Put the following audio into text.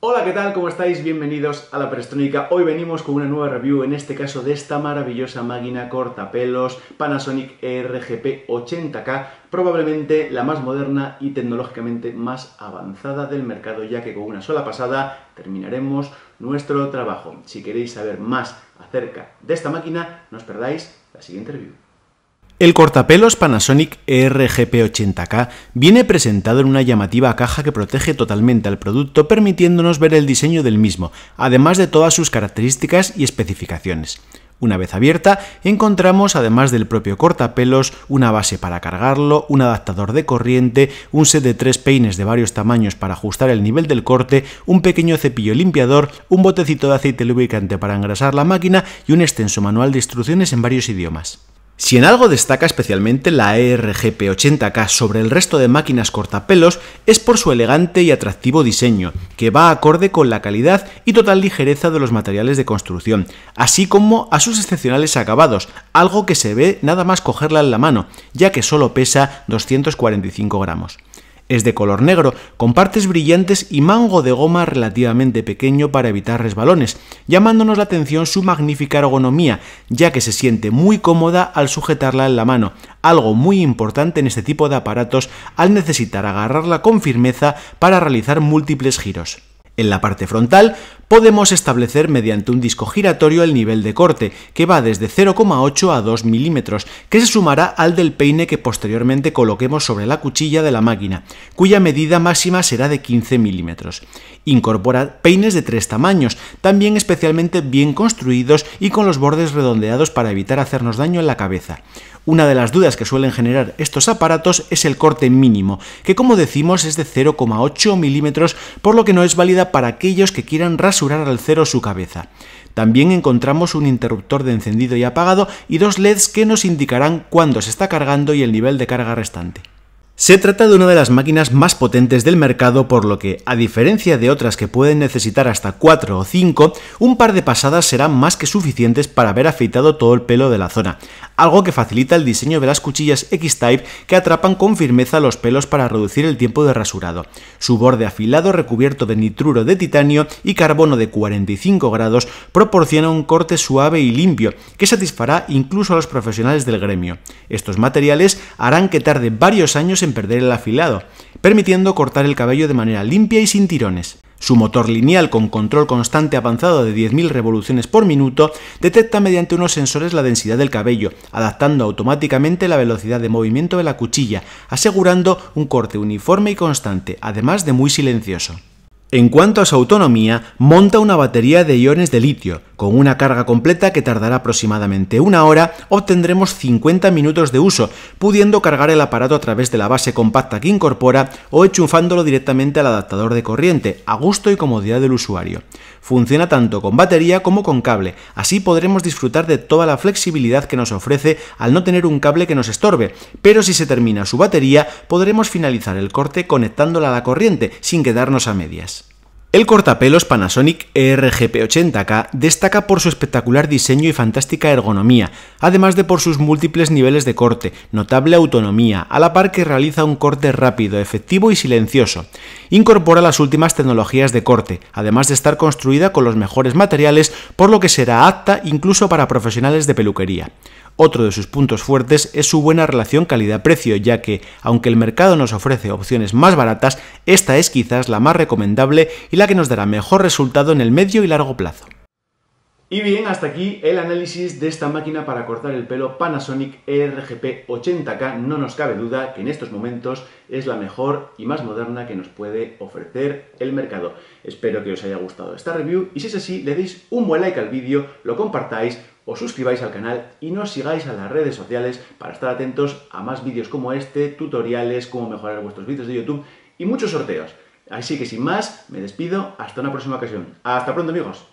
Hola, ¿qué tal? ¿Cómo estáis? Bienvenidos a La Perestrónica. Hoy venimos con una nueva review, en este caso de esta maravillosa máquina cortapelos Panasonic e RGP 80K, probablemente la más moderna y tecnológicamente más avanzada del mercado, ya que con una sola pasada terminaremos nuestro trabajo. Si queréis saber más acerca de esta máquina, no os perdáis la siguiente review. El cortapelos Panasonic e RGP80K viene presentado en una llamativa caja que protege totalmente al producto permitiéndonos ver el diseño del mismo, además de todas sus características y especificaciones. Una vez abierta, encontramos, además del propio cortapelos, una base para cargarlo, un adaptador de corriente, un set de tres peines de varios tamaños para ajustar el nivel del corte, un pequeño cepillo limpiador, un botecito de aceite lubricante para engrasar la máquina y un extenso manual de instrucciones en varios idiomas. Si en algo destaca especialmente la ERGP80K sobre el resto de máquinas cortapelos es por su elegante y atractivo diseño, que va acorde con la calidad y total ligereza de los materiales de construcción, así como a sus excepcionales acabados, algo que se ve nada más cogerla en la mano, ya que solo pesa 245 gramos. Es de color negro, con partes brillantes y mango de goma relativamente pequeño para evitar resbalones, llamándonos la atención su magnífica ergonomía, ya que se siente muy cómoda al sujetarla en la mano, algo muy importante en este tipo de aparatos al necesitar agarrarla con firmeza para realizar múltiples giros. En la parte frontal podemos establecer mediante un disco giratorio el nivel de corte, que va desde 0,8 a 2 milímetros, que se sumará al del peine que posteriormente coloquemos sobre la cuchilla de la máquina, cuya medida máxima será de 15 milímetros. Incorpora peines de tres tamaños, también especialmente bien construidos y con los bordes redondeados para evitar hacernos daño en la cabeza. Una de las dudas que suelen generar estos aparatos es el corte mínimo, que como decimos es de 0,8 milímetros, por lo que no es válida para aquellos que quieran rastrear rasurar al cero su cabeza. También encontramos un interruptor de encendido y apagado y dos LEDs que nos indicarán cuándo se está cargando y el nivel de carga restante. Se trata de una de las máquinas más potentes del mercado, por lo que, a diferencia de otras que pueden necesitar hasta 4 o 5, un par de pasadas serán más que suficientes para haber afeitado todo el pelo de la zona, algo que facilita el diseño de las cuchillas X-Type que atrapan con firmeza los pelos para reducir el tiempo de rasurado. Su borde afilado recubierto de nitruro de titanio y carbono de 45 grados proporciona un corte suave y limpio que satisfará incluso a los profesionales del gremio. Estos materiales harán que tarde varios años en perder el afilado, permitiendo cortar el cabello de manera limpia y sin tirones. Su motor lineal con control constante avanzado de 10.000 revoluciones por minuto detecta mediante unos sensores la densidad del cabello, adaptando automáticamente la velocidad de movimiento de la cuchilla, asegurando un corte uniforme y constante, además de muy silencioso. En cuanto a su autonomía, monta una batería de iones de litio, con una carga completa que tardará aproximadamente una hora, obtendremos 50 minutos de uso, pudiendo cargar el aparato a través de la base compacta que incorpora o enchufándolo directamente al adaptador de corriente, a gusto y comodidad del usuario. Funciona tanto con batería como con cable, así podremos disfrutar de toda la flexibilidad que nos ofrece al no tener un cable que nos estorbe, pero si se termina su batería podremos finalizar el corte conectándola a la corriente sin quedarnos a medias. El cortapelos Panasonic ERGP80K destaca por su espectacular diseño y fantástica ergonomía, además de por sus múltiples niveles de corte, notable autonomía, a la par que realiza un corte rápido, efectivo y silencioso. Incorpora las últimas tecnologías de corte, además de estar construida con los mejores materiales, por lo que será apta incluso para profesionales de peluquería. Otro de sus puntos fuertes es su buena relación calidad-precio, ya que, aunque el mercado nos ofrece opciones más baratas, esta es quizás la más recomendable y la que nos dará mejor resultado en el medio y largo plazo. Y bien, hasta aquí el análisis de esta máquina para cortar el pelo Panasonic e RGP 80K. No nos cabe duda que en estos momentos es la mejor y más moderna que nos puede ofrecer el mercado. Espero que os haya gustado esta review y si es así, le deis un buen like al vídeo, lo compartáis, os suscribáis al canal y nos sigáis a las redes sociales para estar atentos a más vídeos como este, tutoriales, cómo mejorar vuestros vídeos de YouTube y muchos sorteos. Así que sin más, me despido. Hasta una próxima ocasión. Hasta pronto, amigos.